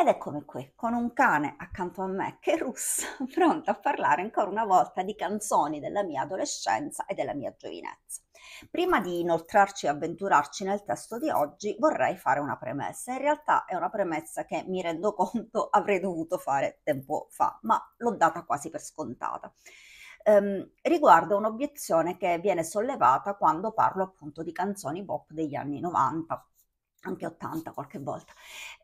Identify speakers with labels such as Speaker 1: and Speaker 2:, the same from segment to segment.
Speaker 1: Ed eccomi qui, con un cane accanto a me che russa, pronta a parlare ancora una volta di canzoni della mia adolescenza e della mia giovinezza. Prima di inoltrarci e avventurarci nel testo di oggi, vorrei fare una premessa. In realtà è una premessa che mi rendo conto avrei dovuto fare tempo fa, ma l'ho data quasi per scontata. Ehm, riguarda un'obiezione che viene sollevata quando parlo appunto di canzoni pop degli anni 90, anche 80 qualche volta,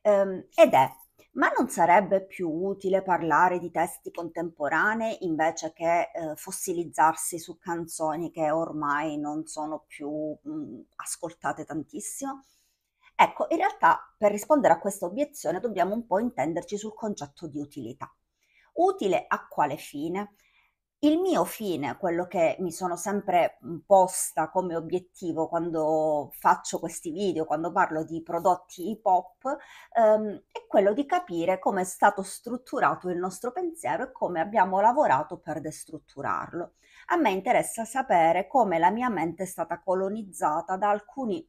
Speaker 1: ehm, ed è ma non sarebbe più utile parlare di testi contemporanei invece che eh, fossilizzarsi su canzoni che ormai non sono più mh, mm, ascoltate tantissimo? Ecco, in realtà per rispondere a questa obiezione dobbiamo un po' intenderci sul concetto di utilità. Utile a quale fine? Il mio fine, quello che mi sono sempre mhmm, posta come obiettivo quando faccio questi video, quando parlo di prodotti hip hop, ehm, è quello di capire come è stato strutturato il nostro pensiero e come abbiamo lavorato per destrutturarlo. A me interessa sapere come la mia mente è stata colonizzata da alcuni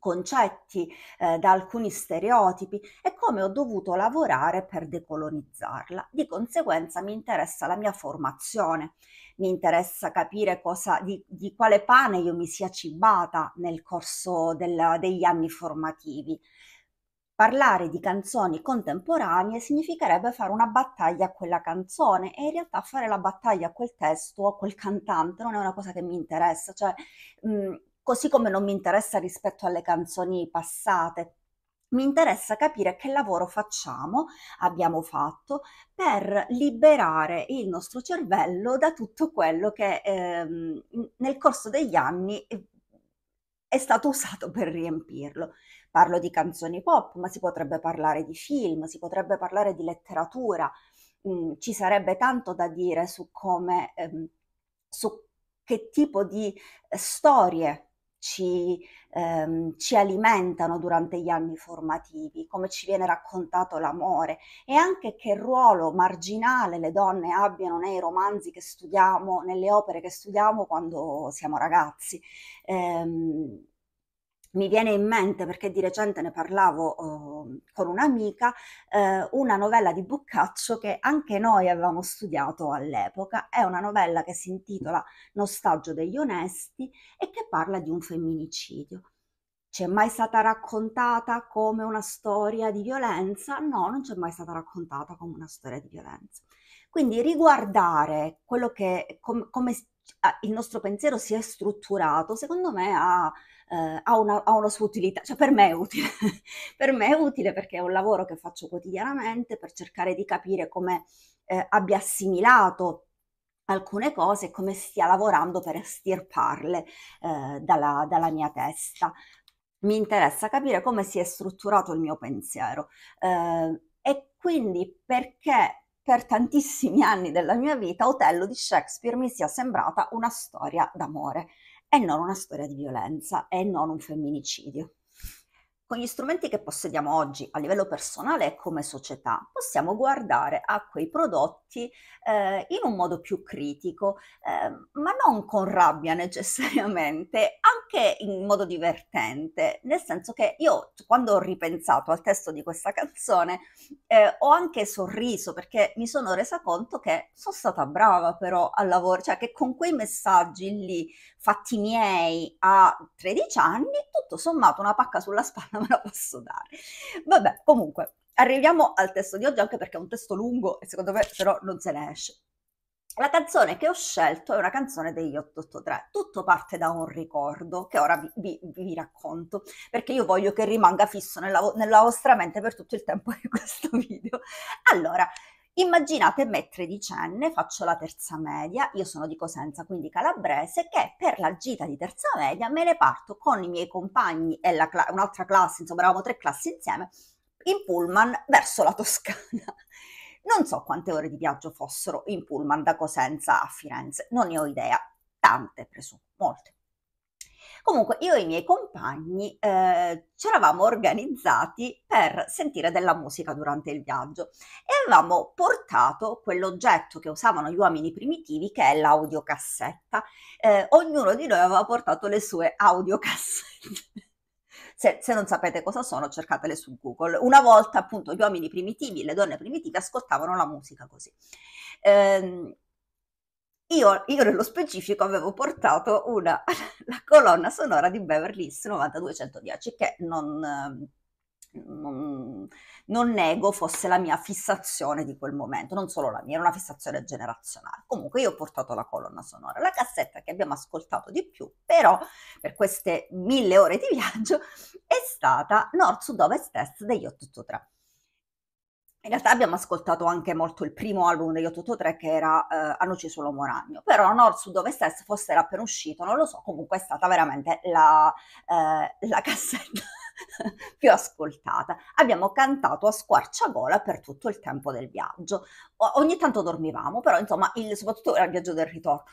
Speaker 1: concetti, eh, da alcuni stereotipi e come ho dovuto lavorare per decolonizzarla. Di conseguenza mi interessa la mia formazione, mi interessa capire cosa, di, di, quale pane io mi sia cibata nel corso del, degli anni formativi. Parlare di canzoni contemporanee significherebbe fare una battaglia a quella canzone e in realtà fare la battaglia a quel testo, a quel cantante, non è una cosa che mi interessa, cioè mh, mm, così come non mi interessa rispetto alle canzoni passate. Mi interessa capire che lavoro facciamo, abbiamo fatto, per liberare il nostro cervello da tutto quello che ehm, nel corso degli anni eh, è stato usato per riempirlo. Parlo di canzoni pop, ma si potrebbe parlare di film, si potrebbe parlare di letteratura, mm, ci sarebbe tanto da dire su come, ehm, su che tipo di eh, storie ci, ehm, ci, alimentano durante gli anni formativi, come ci viene raccontato l'amore e anche che ruolo marginale le donne abbiano nei romanzi che studiamo, nelle opere che studiamo quando siamo ragazzi. Ehm, mi viene in mente, perché di recente ne parlavo eh, con un'amica, eh, una novella di Boccaccio che anche noi avevamo studiato all'epoca. È una novella che si intitola Nostaggio degli onesti e che parla di un femminicidio. C'è mai stata raccontata come una storia di violenza? No, non c'è mai stata raccontata come una storia di violenza. Quindi riguardare quello che, com- come ah, il nostro pensiero si è strutturato, secondo me ha eh, ha, una, ha, una, sua utilità, cioè per me è utile, per me è utile perché è un lavoro che faccio quotidianamente per cercare di capire come eh, abbia assimilato alcune cose e come stia lavorando per estirparle eh, dalla, dalla mia testa mi interessa capire come si è strutturato il mio pensiero eh, e quindi perché per tantissimi anni della mia vita Otello di Shakespeare mi sia sembrata una storia d'amore e non una storia di violenza e non un femminicidio. Con gli strumenti che possediamo oggi a livello personale e come società possiamo guardare a quei prodotti eh, in un modo più critico, eh, ma non con rabbia necessariamente, anche in modo divertente, nel senso che io quando ho ripensato al testo di questa canzone eh, ho anche sorriso perché mi sono resa conto che sono stata brava però al lavoro, cioè che con quei messaggi lì fatti miei a 13 anni, tutto sommato una pacca sulla spalla me la posso dare. Vabbè, comunque, arriviamo al testo di oggi anche perché è un testo lungo e secondo me però non se ne esce. La canzone che ho scelto è una canzone degli 883. Tutto parte da un ricordo che ora vi, vi, vi racconto, perché io voglio che rimanga fisso nella, nella vostra mente per tutto il tempo di questo video. Allora, Immaginate me tredicenne, faccio la terza media, io sono di Cosenza, quindi calabrese, che per la gita di terza media me ne parto con i miei compagni e cla- un'altra classe, insomma eravamo tre classi insieme, in pullman verso la Toscana. Non so quante ore di viaggio fossero in pullman da Cosenza a Firenze, non ne ho idea, tante presumo, molte. Comunque io e i miei compagni eh, ci eravamo organizzati per sentire della musica durante il viaggio e avevamo portato quell'oggetto che usavano gli uomini primitivi che è l'audiocassetta. Eh, ognuno di noi aveva portato le sue audiocassette. Se, se, non sapete cosa sono, cercatele su Google. Una volta, appunto, gli uomini primitivi e le donne primitive ascoltavano la musica così. Ehm, io, io, nello specifico avevo portato una, la colonna sonora di Beverly Hills 90210 che non, non, non, nego fosse la mia fissazione di quel momento, non solo la mia, era una fissazione generazionale. Comunque io ho portato la colonna sonora. La cassetta che abbiamo ascoltato di più, però, per queste mille ore di viaggio, è stata North, Sud Ovest Est degli 883. In realtà abbiamo ascoltato anche molto il primo album degli 883 che era eh, A Noci solo Moragno, però Nord, Sud, Ovest, Est fosse era appena uscito, non lo so, comunque è stata veramente la, eh, la cassetta più ascoltata. Abbiamo cantato a squarciagola per tutto il tempo del viaggio. O- ogni tanto dormivamo, però insomma, il, soprattutto era il viaggio del ritorno.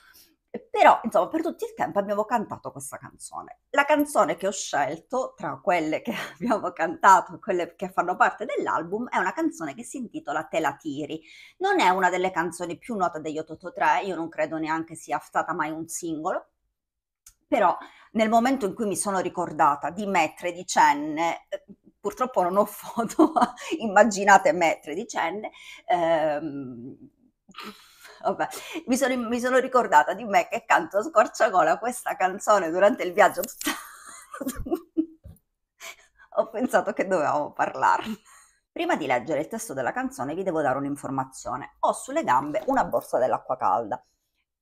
Speaker 1: Però, insomma, per tutto il tempo abbiamo cantato questa canzone. La canzone che ho scelto, tra quelle che abbiamo cantato e quelle che fanno parte dell'album, è una canzone che si intitola Te la tiri. Non è una delle canzoni più note degli 883, io non credo neanche sia stata mai un singolo, però nel momento in cui mi sono ricordata di me tredicenne, eh, purtroppo non ho foto, immaginate me tredicenne, ehm, vabbè, mi sono, mi sono ricordata di me che canto a squarciagola questa canzone durante il viaggio. Tutta... Ho pensato che dovevamo parlarne. Prima di leggere il testo della canzone vi devo dare un'informazione. Ho sulle gambe una borsa dell'acqua calda.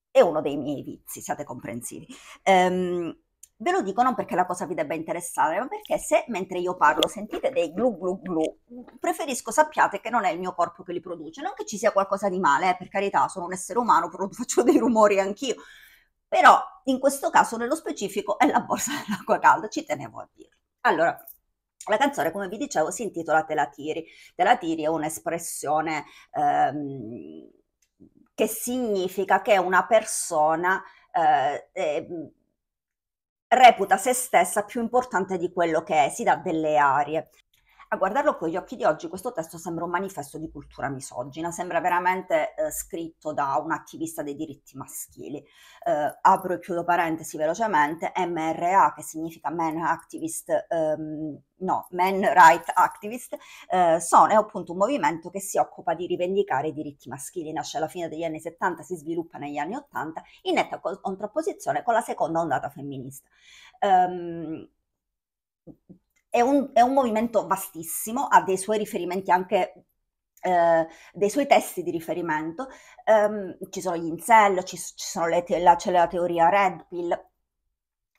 Speaker 1: È uno dei miei vizi, siate comprensivi. Ehm, Ve lo dico non perché la cosa vi debba interessare, ma perché se mentre io parlo sentite dei glu glu glu, preferisco sappiate che non è il mio corpo che li produce. Non che ci sia qualcosa di male, eh, per carità, sono un essere umano, faccio dei rumori anch'io. Però in questo caso, nello specifico, è la borsa dell'acqua calda, ci tenevo a dirlo. Allora, la canzone, come vi dicevo, si intitola Te la tiri. Te la tiri è un'espressione ehm, che significa che una persona eh, eh, reputa se stessa più importante di quello che è, si dà delle arie. A guardarlo con gli occhi di oggi, questo testo sembra un manifesto di cultura misogina, sembra veramente eh, scritto da un attivista dei diritti maschili. Eh, apro e chiudo parentesi velocemente, MRA, che significa Men Activist, ehm, no, Men Right Activist, eh, sono, è appunto un movimento che si occupa di rivendicare i diritti maschili, nasce alla fine degli anni 70, si sviluppa negli anni 80, in netta contrapposizione con la seconda ondata femminista. Um, è un, è un movimento vastissimo, ha dei suoi riferimenti anche eh, dei suoi testi di riferimento. Um, ci sono gli incel, ci, ci le te- la, c'è la teoria Red Pill.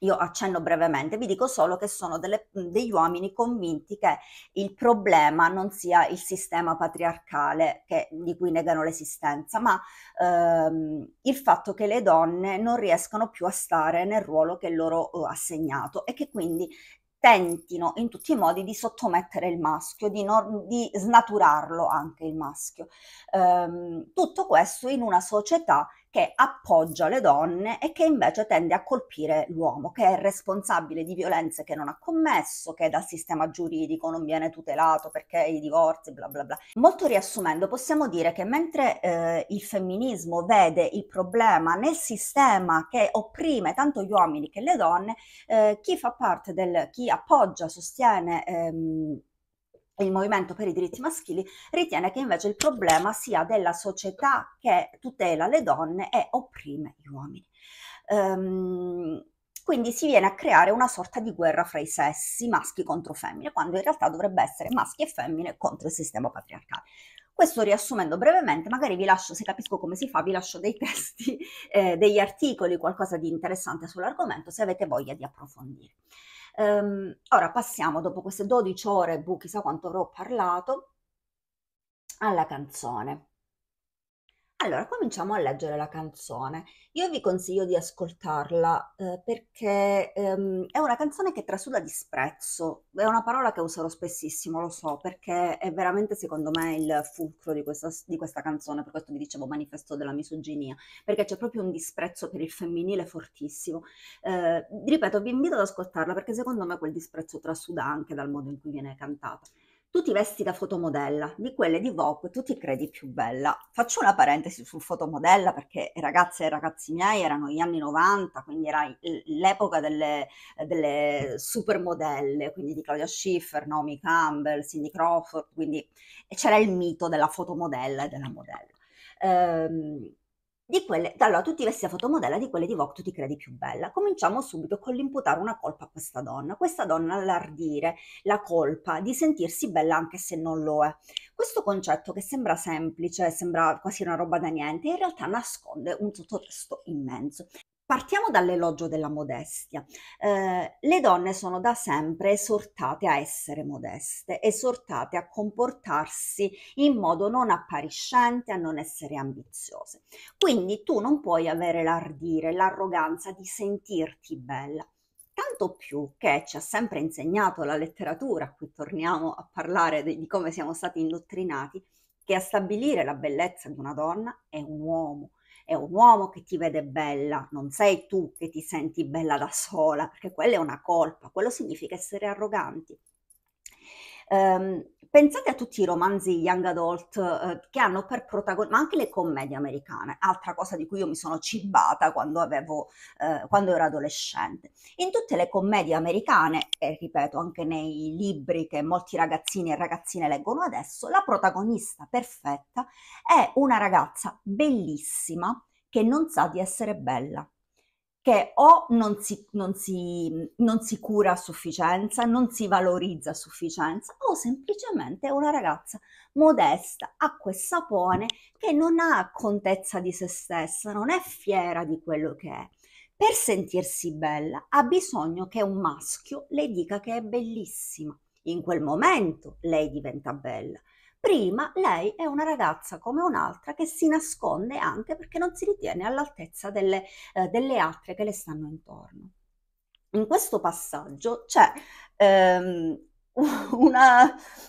Speaker 1: Io accenno brevemente, vi dico solo che sono delle, degli uomini convinti che il problema non sia il sistema patriarcale che, di cui negano l'esistenza, ma ehm, il fatto che le donne non riescano più a stare nel ruolo che loro ho eh, assegnato e che quindi tentino in tutti i modi di sottomettere il maschio, di, non, di snaturarlo anche il maschio. Ehm, tutto questo in una società che appoggia le donne e che invece tende a colpire l'uomo, che è responsabile di violenze che non ha commesso, che dal sistema giuridico non viene tutelato perché i divorzi, bla bla bla. Molto riassumendo, possiamo dire che mentre eh, il femminismo vede il problema nel sistema che opprime tanto gli uomini che le donne, eh, chi fa parte del, chi appoggia, sostiene... Ehm, il Movimento per i diritti maschili ritiene che invece il problema sia della società che tutela le donne e opprime gli uomini. Um, quindi si viene a creare una sorta di guerra fra i sessi, maschi contro femmine, quando in realtà dovrebbe essere maschi e femmine contro il sistema patriarcale. Questo riassumendo brevemente, magari vi lascio, se capisco come si fa, vi lascio dei testi, eh, degli articoli, qualcosa di interessante sull'argomento, se avete voglia di approfondire. Um, ora passiamo dopo queste 12 ore, bu, boh, chissà quanto avrò parlato, alla canzone. Allora, cominciamo a leggere la canzone. Io vi consiglio di ascoltarla eh, perché ehm, è una canzone che trasuda disprezzo. È una parola che userò spessissimo, lo so, perché è veramente secondo me il fulcro di questa, di questa canzone. Per questo vi dicevo manifesto della misoginia, perché c'è proprio un disprezzo per il femminile fortissimo. Eh, ripeto, vi invito ad ascoltarla perché secondo me quel disprezzo trasuda anche dal modo in cui viene cantata tu ti vesti da fotomodella, di quelle di Vogue tu ti credi più bella. Faccio una parentesi sul fotomodella perché eh, ragazze e ragazzi miei erano gli anni 90, quindi era l'epoca delle, delle supermodelle, quindi di Claudia Schiffer, Naomi Campbell, Cindy Crawford, quindi c'era il mito della fotomodella e della modella. Ehm, di quelle, allora tu ti vesti a fotomodella di quelle di Vogue, tu ti credi più bella. Cominciamo subito con l'imputare una colpa a questa donna. Questa donna allardire la colpa di sentirsi bella anche se non lo è. Questo concetto che sembra semplice, sembra quasi una roba da niente, in realtà nasconde un sottotesto immenso. Partiamo dall'elogio della modestia. Eh, le donne sono da sempre esortate a essere modeste, esortate a comportarsi in modo non appariscente, a non essere ambiziose. Quindi tu non puoi avere l'ardire, l'arroganza di sentirti bella tanto più che ci ha sempre insegnato la letteratura, qui torniamo a parlare di, di come siamo stati indottrinati, che a stabilire la bellezza di una donna è un uomo, è un uomo che ti vede bella, non sei tu che ti senti bella da sola, perché quella è una colpa, quello significa essere arroganti. Um, Pensate a tutti i romanzi young adult eh, che hanno per protagonista, ma anche le commedie americane, altra cosa di cui io mi sono cibata quando, avevo, eh, quando ero adolescente. In tutte le commedie americane, e ripeto anche nei libri che molti ragazzini e ragazzine leggono adesso, la protagonista perfetta è una ragazza bellissima che non sa di essere bella che o non si, non, si, non si, cura a sufficienza, non si valorizza a sufficienza, o semplicemente è una ragazza modesta, a quel sapone, che non ha contezza di se stessa, non è fiera di quello che è. Per sentirsi bella ha bisogno che un maschio le dica che è bellissima. In quel momento lei diventa bella. Prima lei è una ragazza come un'altra che si nasconde anche perché non si ritiene all'altezza delle, eh, delle altre che le stanno intorno. In questo passaggio c'è ehm, una,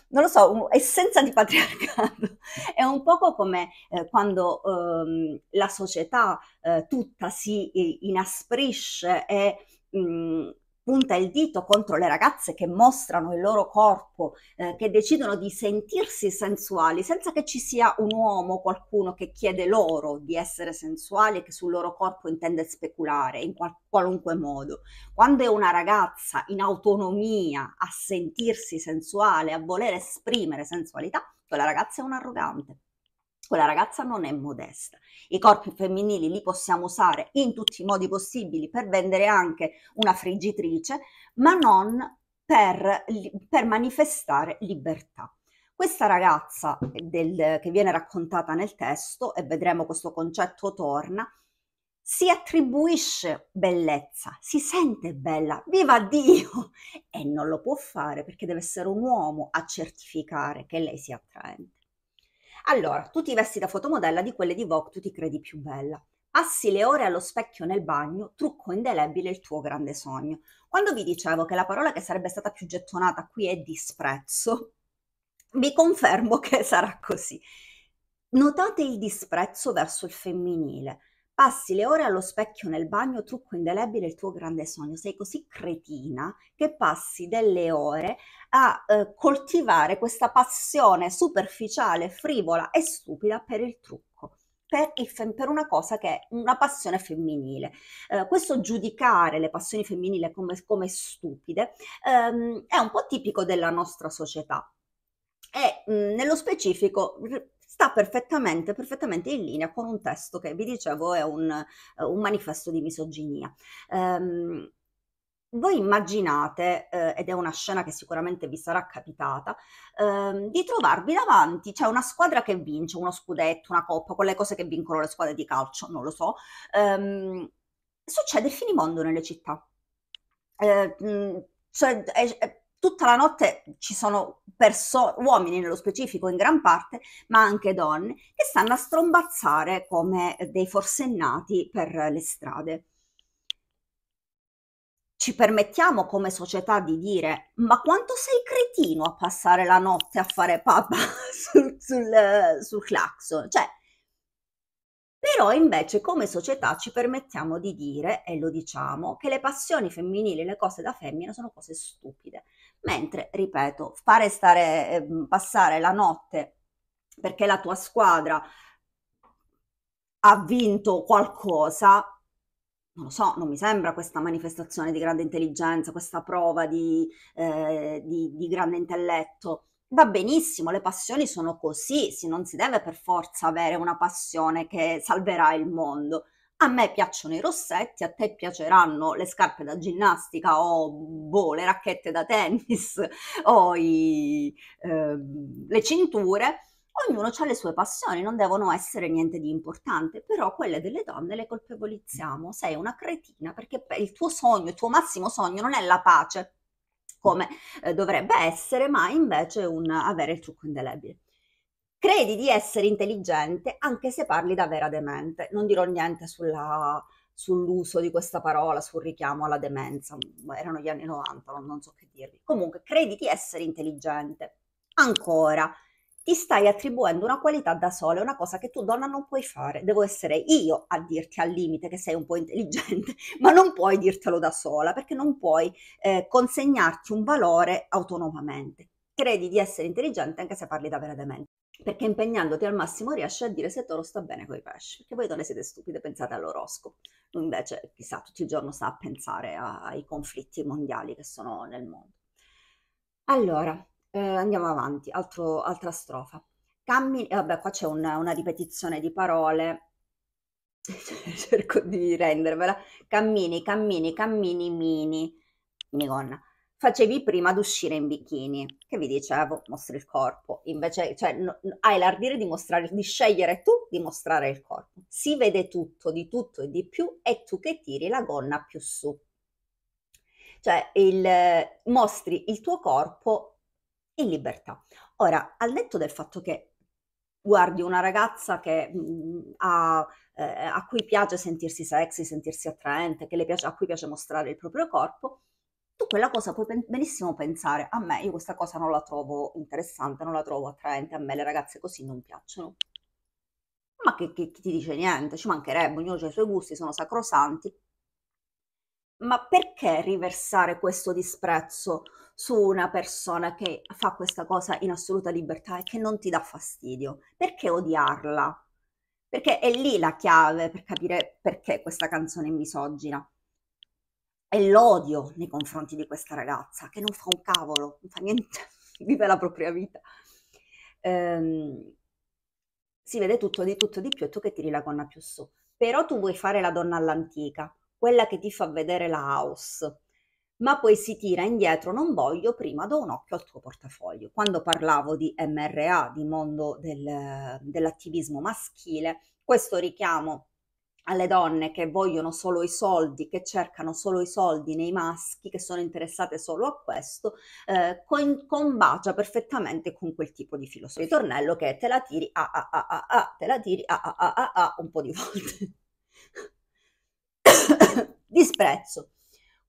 Speaker 1: non lo so, essenza di patriarcato. È un poco come eh, quando ehm, la società eh, tutta si inasprisce e mh, mm, punta il dito contro le ragazze che mostrano il loro corpo, eh, che decidono di sentirsi sensuali senza che ci sia un uomo, qualcuno che chiede loro di essere sensuali e che sul loro corpo intende speculare in qual- qualunque modo. Quando è una ragazza in autonomia a sentirsi sensuale, a voler esprimere sensualità, quella ragazza è un arrogante quella ragazza non è modesta. I corpi femminili li possiamo usare in tutti i modi possibili per vendere anche una friggitrice, ma non per, per manifestare libertà. Questa ragazza del, che viene raccontata nel testo, e vedremo questo concetto torna, si attribuisce bellezza, si sente bella, viva Dio! E non lo può fare perché deve essere un uomo a certificare che lei sia attraente. Allora, tu ti vesti da fotomodella di quelle di Vogue, tu ti credi più bella. Passi le ore allo specchio nel bagno, trucco indelebile il tuo grande sogno. Quando vi dicevo che la parola che sarebbe stata più gettonata qui è disprezzo, vi confermo che sarà così. Notate il disprezzo verso il femminile. Passi le ore allo specchio nel bagno, trucco indelebile il tuo grande sogno. Sei così cretina che passi delle ore a eh, coltivare questa passione superficiale, frivola e stupida per il trucco. Per, il, per, una cosa che è una passione femminile. Eh, questo giudicare le passioni femminili come, come stupide ehm, è un po' tipico della nostra società e mh, mm, nello specifico r- sta perfettamente, perfettamente in linea con un testo che vi dicevo è un, eh, un manifesto di misoginia. Um, voi immaginate, eh, ed è una scena che sicuramente vi sarà capitata, ehm, di trovarvi davanti, c'è cioè una squadra che vince, uno scudetto, una coppa, quelle cose che vincono le squadre di calcio, non lo so. Ehm, succede finimondo nelle città. Eh, mh, cioè, è, è, tutta la notte ci sono perso- uomini nello specifico in gran parte, ma anche donne, che stanno a strombazzare come dei forsennati per le strade. Ci permettiamo come società di dire ma quanto sei cretino a passare la notte a fare papà sul, sul, sul clacson? Cioè, però invece come società ci permettiamo di dire, e lo diciamo, che le passioni femminili, le cose da femmina sono cose stupide. Mentre, ripeto, fare stare, ehm, passare la notte perché la tua squadra ha vinto qualcosa, non lo so, non mi sembra questa manifestazione di grande intelligenza, questa prova di, eh, di, di grande intelletto va benissimo, le passioni sono così, si non si deve per forza avere una passione che salverà il mondo a me piacciono i rossetti, a te piaceranno le scarpe da ginnastica o boh, le racchette da tennis o i, eh, le cinture. Ognuno ha le sue passioni, non devono essere niente di importante, però quelle delle donne le colpevolizziamo. Sei una cretina perché il tuo sogno, il tuo massimo sogno non è la pace come eh, dovrebbe essere, ma invece un, avere il trucco indelebile credi di essere intelligente anche se parli da vera demente. Non dirò niente sulla, sull'uso di questa parola, sul richiamo alla demenza. Boh, erano gli anni 90, non, non so che dirvi. Comunque, credi di essere intelligente. Ancora, ti stai attribuendo una qualità da sola, una cosa che tu donna non puoi fare. Devo essere io a dirti al limite che sei un po' intelligente, ma non puoi dirtelo da sola perché non puoi eh, consegnarti un valore autonomamente. Credi di essere intelligente anche se parli da vera demente perché impegnandoti al massimo riesci a dire se Toro sta bene con i pesci, perché voi donne siete stupide, pensate all'orosco. Lui invece, chissà, tutto il giorno sta a pensare ai conflitti mondiali che sono nel mondo. Allora, eh, andiamo avanti, Altro, altra strofa. Cammini, eh, vabbè, qua c'è una, una ripetizione di parole, cerco di rendervela. Cammini, cammini, cammini, mini, minigonna facevi prima ad uscire in bikini, che vi dicevo, mostri il corpo, invece cioè, no, hai l'ardire di, mostrare, di scegliere tu di mostrare il corpo. Si vede tutto, di tutto e di più, è tu che tiri la gonna più su. Cioè il, mostri il tuo corpo in libertà. Ora, al netto del fatto che guardi una ragazza che mh, mm, ha, eh, a cui piace sentirsi sexy, sentirsi attraente, che le piace, a cui piace mostrare il proprio corpo, tu quella cosa puoi benissimo pensare, a me io questa cosa non la trovo interessante, non la trovo attraente, a me le ragazze così non piacciono. Ma che, che, che ti dice niente, ci mancherebbe, ognuno ha i suoi gusti, sono sacrosanti. Ma perché riversare questo disprezzo su una persona che fa questa cosa in assoluta libertà e che non ti dà fastidio? Perché odiarla? Perché è lì la chiave per capire perché questa canzone è misogina è l'odio nei confronti di questa ragazza che non fa un cavolo, non fa niente, vive la propria vita. Ehm, si vede tutto di tutto di più e tu che tiri la gonna più su. Però tu vuoi fare la donna all'antica, quella che ti fa vedere la house, ma poi si tira indietro, non voglio, prima do un occhio al tuo portafoglio. Quando parlavo di MRA, di mondo del, dell'attivismo maschile, questo richiamo alle donne che vogliono solo i soldi, che cercano solo i soldi nei maschi, che sono interessate solo a questo, eh, con, combacia perfettamente con quel tipo di filosofia. Ritornello che te la tiri a ah, a ah, a ah, a, ah, ah, te la tiri a ah, a a a, a un po' di volte. Disprezzo.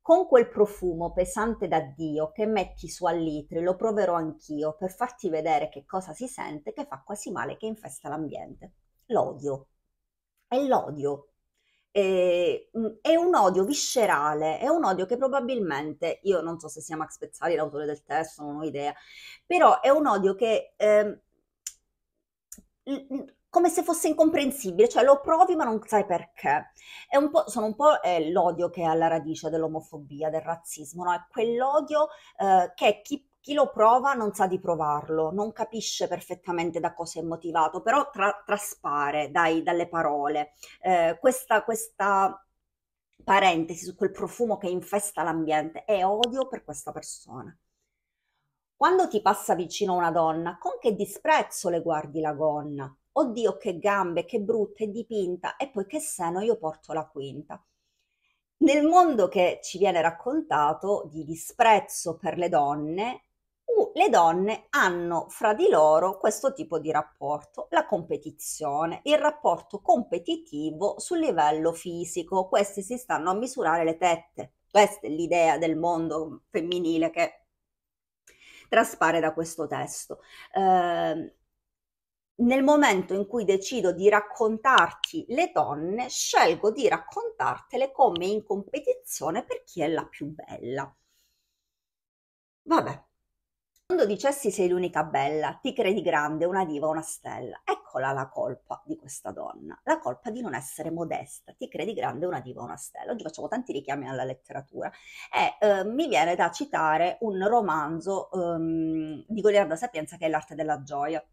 Speaker 1: Con quel profumo pesante da Dio che metti su a litri, lo proverò anch'io per farti vedere che cosa si sente che fa quasi male che infesta l'ambiente. L'odio è l'odio. Ehm, mm, è un odio viscerale, è un odio che probabilmente, io non so se sia Max Pezzali l'autore del testo, non ho idea, però è un odio che... Eh, come se fosse incomprensibile, cioè lo provi ma non sai perché. Un sono un po' eh, l'odio che è alla radice dell'omofobia, del razzismo, no? è quell'odio eh, che chi chi lo prova non sa di provarlo, non capisce perfettamente da cosa è motivato, però tra, traspare dai, dalle parole eh, questa, questa parentesi su quel profumo che infesta l'ambiente è odio per questa persona. Quando ti passa vicino una donna, con che disprezzo le guardi la gonna? Oddio che gambe, che brutta, è dipinta e poi che seno io porto la quinta. Nel mondo che ci viene raccontato di disprezzo per le donne, le donne hanno fra di loro questo tipo di rapporto, la competizione, il rapporto competitivo sul livello fisico. queste si stanno a misurare le tette. Questa è l'idea del mondo femminile che traspare da questo testo. Eh, nel momento in cui decido di raccontarti le donne, scelgo di raccontartele come in competizione per chi è la più bella. Vabbè, quando dicessi sei l'unica bella, ti credi grande, una diva, una stella. Eccola la colpa di questa donna, la colpa di non essere modesta, ti credi grande, una diva, una stella. Oggi facciamo tanti richiami alla letteratura e eh, mi viene da citare un romanzo ehm, di Goliarda Sapienza che è L'arte della gioia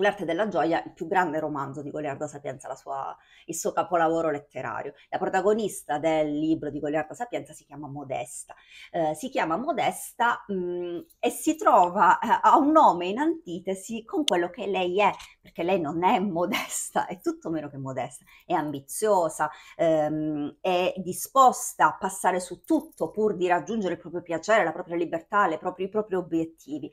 Speaker 1: L'arte della gioia, il più grande romanzo di Goliardo Sapienza, sua, il suo capolavoro letterario. La protagonista del libro di Goliardo Sapienza si chiama Modesta. Eh, si chiama Modesta mh, mm, e si trova eh, a un nome in antitesi con quello che lei è, perché lei non è modesta, è tutto meno che modesta, è ambiziosa, ehm, è disposta a passare su tutto pur di raggiungere il proprio piacere, la propria libertà, proprie, i propri obiettivi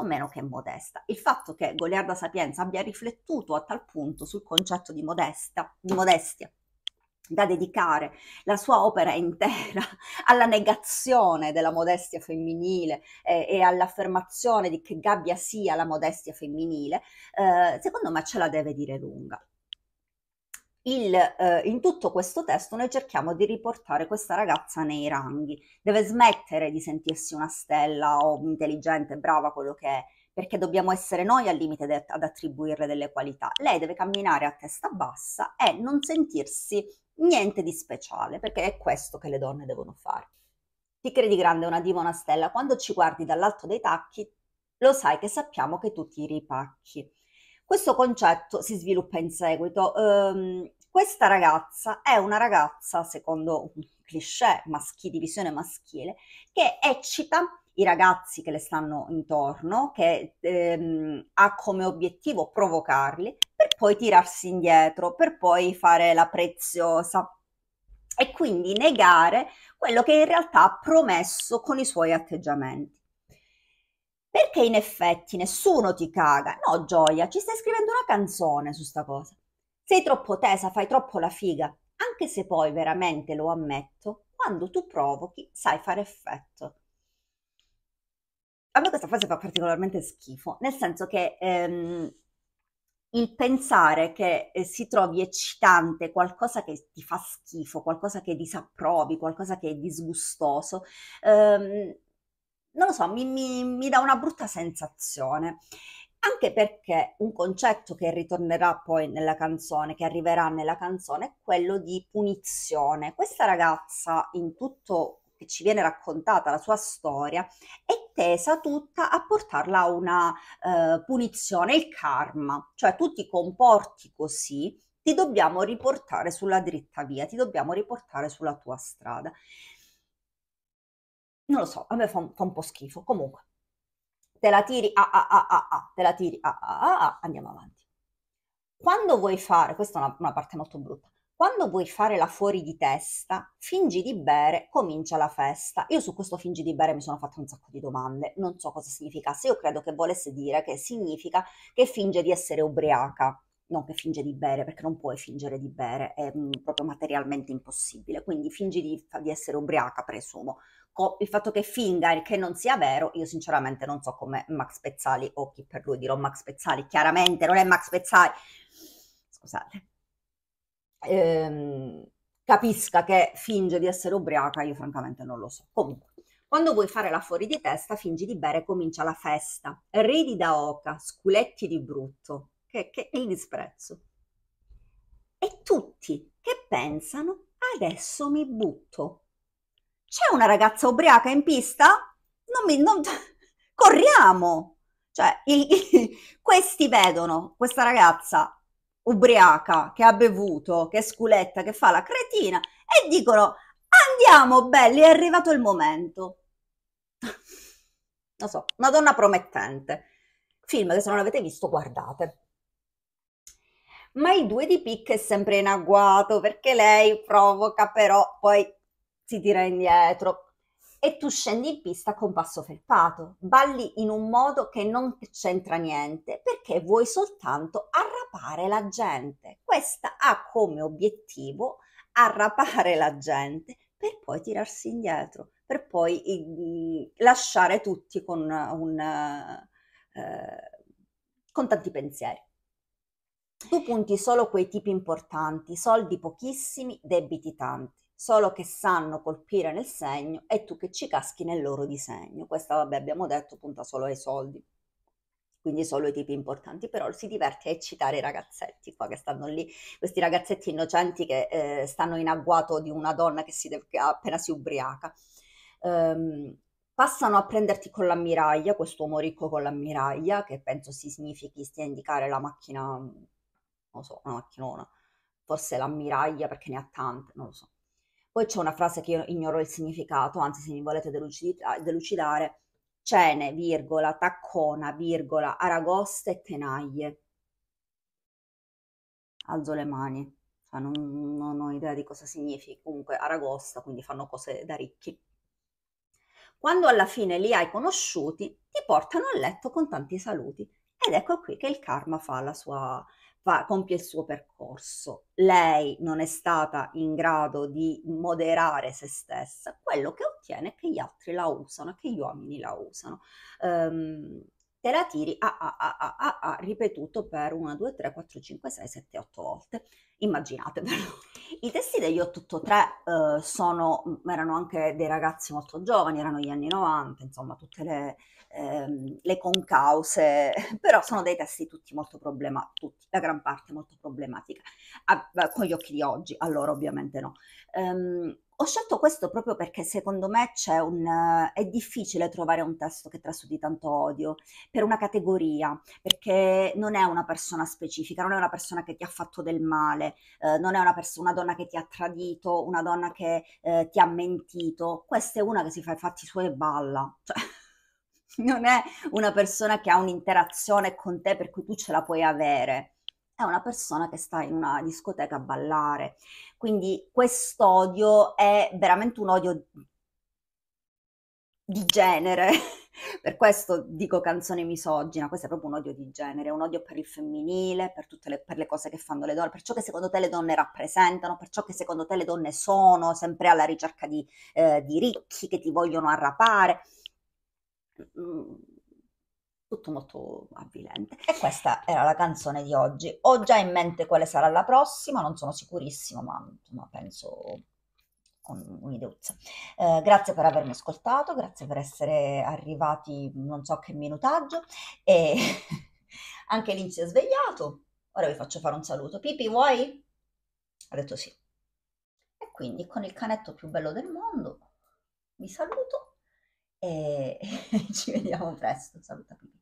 Speaker 1: o meno che modesta. Il fatto che Goliarda Sapienza abbia riflettuto a tal punto sul concetto di, modesta, di modestia da dedicare la sua opera intera alla negazione della modestia femminile eh, e all'affermazione di che gabbia sia la modestia femminile, eh, secondo me ce la deve dire lunga il, eh, in tutto questo testo noi cerchiamo di riportare questa ragazza nei ranghi. Deve smettere di sentirsi una stella o intelligente, brava, quello che è, perché dobbiamo essere noi al limite de- ad attribuirle delle qualità. Lei deve camminare a testa bassa e non sentirsi niente di speciale, perché è questo che le donne devono fare. Ti credi grande una diva, una stella, quando ci guardi dall'alto dei tacchi, lo sai che sappiamo che tu ti ripacchi. Questo concetto si sviluppa in seguito. Ehm, questa ragazza è una ragazza, secondo un cliché maschi, di visione maschile, che eccita i ragazzi che le stanno intorno, che ehm, ha come obiettivo provocarli, per poi tirarsi indietro, per poi fare la preziosa e quindi negare quello che in realtà ha promesso con i suoi atteggiamenti. Perché in effetti nessuno ti caga. No, Gioia, ci stai scrivendo una canzone su sta cosa. Sei troppo tesa, fai troppo la figa, anche se poi veramente lo ammetto, quando tu provochi sai fare effetto. A me questa frase fa particolarmente schifo, nel senso che ehm, il pensare che eh, si trovi eccitante qualcosa che ti fa schifo, qualcosa che disapprovi, qualcosa che è disgustoso, ehm, non lo so, mi, mi, mi dà una brutta sensazione anche perché un concetto che ritornerà poi nella canzone, che arriverà nella canzone, è quello di punizione. Questa ragazza, in tutto che ci viene raccontata la sua storia, è tesa tutta a portarla a una eh, punizione, il karma, cioè tu ti comporti così, ti dobbiamo riportare sulla dritta via, ti dobbiamo riportare sulla tua strada. Non lo so, a me fa un, fa un po' schifo, comunque te la tiri, ah, ah, ah, ah, ah, te la tiri, ah, ah, ah, ah, andiamo avanti. Quando vuoi fare, questa è una, una parte molto brutta, quando vuoi fare la fuori di testa, fingi di bere, comincia la festa. Io su questo fingi di bere mi sono fatta un sacco di domande, non so cosa significasse, io credo che volesse dire che significa che finge di essere ubriaca, non che finge di bere, perché non puoi fingere di bere, è mm, proprio materialmente impossibile, quindi fingi di, di essere ubriaca, presumo il fatto che finga che non sia vero, io sinceramente non so come Max Pezzali o chi per lui dirò Max Pezzali, chiaramente non è Max Pezzali, scusate, ehm, capisca che finge di essere ubriaca, io francamente non lo so. Comunque, quando vuoi fare la fuori di testa, fingi di bere e comincia la festa. Ridi da oca, sculetti di brutto, che, che il disprezzo. E tutti che pensano, adesso mi butto, c'è una ragazza ubriaca in pista? Non mi, non... Corriamo! Cioè, il, il, questi vedono questa ragazza ubriaca che ha bevuto, che è sculetta, che fa la cretina e dicono andiamo belli, è arrivato il momento. Non so, una donna promettente. Film che se non avete visto guardate ma i due di picche è sempre in agguato perché lei provoca però poi si tira indietro e tu scendi in pista con passo felpato, balli in un modo che non c'entra niente perché vuoi soltanto arrapare la gente. Questa ha come obiettivo arrapare la gente per poi tirarsi indietro, per poi mm, lasciare tutti con, un, eh, con tanti pensieri. Tu punti solo quei tipi importanti, soldi pochissimi, debiti tanti solo che sanno colpire nel segno e tu che ci caschi nel loro disegno. Questa, vabbè, abbiamo detto, punta solo ai soldi, quindi solo ai tipi importanti, però si diverte a eccitare i ragazzetti qua che stanno lì, questi ragazzetti innocenti che eh, stanno in agguato di una donna che, si deve, che appena si ubriaca. Um, passano a prenderti con l'ammiraglia, questo uomo ricco con l'ammiraglia, che penso si significhi, stia a indicare la macchina, non lo so, una macchinona, forse l'ammiraglia perché ne ha tante, non lo so. Poi c'è una frase che io ignoro il significato, anzi se mi volete delucidare, cene, virgola, taccona, virgola, aragoste e tenaglie. Alzo le mani, cioè, non, non ho idea di cosa significhi, comunque aragosta, quindi fanno cose da ricchi. Quando alla fine li hai conosciuti, ti portano a letto con tanti saluti. Ed ecco qui che il karma fa la sua, fa, compie il suo percorso, lei non è stata in grado di moderare se stessa, quello che ottiene è che gli altri la usano, che gli uomini la usano. Um, te la tiri a, ah, a, ah, a, ah, a, ripetuto per 1, 2, 3, 4, 5, 6, 7, 8 volte. Immaginatevelo. I testi degli 883 eh, sono, mm, erano anche dei ragazzi molto giovani, erano gli anni 90, insomma tutte le, ehm, le concause, però sono dei testi tutti molto problematici, la gran parte molto problematica, a, a, eh, con gli occhi di oggi, allora ovviamente no, Um, ho scelto questo proprio perché secondo me c'è un, uh, è difficile trovare un testo che trasudi tanto odio per una categoria, perché non è una persona specifica, non è una persona che ti ha fatto del male, eh, non è una, pers- una, donna che ti ha tradito, una donna che eh, ti ha mentito. Questa è una che si fa i fatti suoi e balla. Cioè, non è una persona che ha un'interazione con te per cui tu ce la puoi avere è una persona che sta in una discoteca a ballare. Quindi quest'odio è veramente un odio di genere. per questo dico canzone misogina, questo è proprio un odio di genere, un odio per il femminile, per tutte le, per le, cose che fanno le donne, per ciò che secondo te le donne rappresentano, per ciò che secondo te le donne sono, sempre alla ricerca di, eh, di ricchi che ti vogliono arrapare. Mm, tutto molto avvilente. E questa era la canzone di oggi. Ho già in mente quale sarà la prossima, non sono sicurissimo, ma insomma, penso con un'ideuzza. Eh, grazie per avermi ascoltato, grazie per essere arrivati non so che minutaggio e anche Lin si è svegliato. Ora vi faccio fare un saluto. Pipi, vuoi? Ha detto sì. E quindi con il canetto più bello del mondo vi saluto e ci vediamo presto. Saluta Pipi.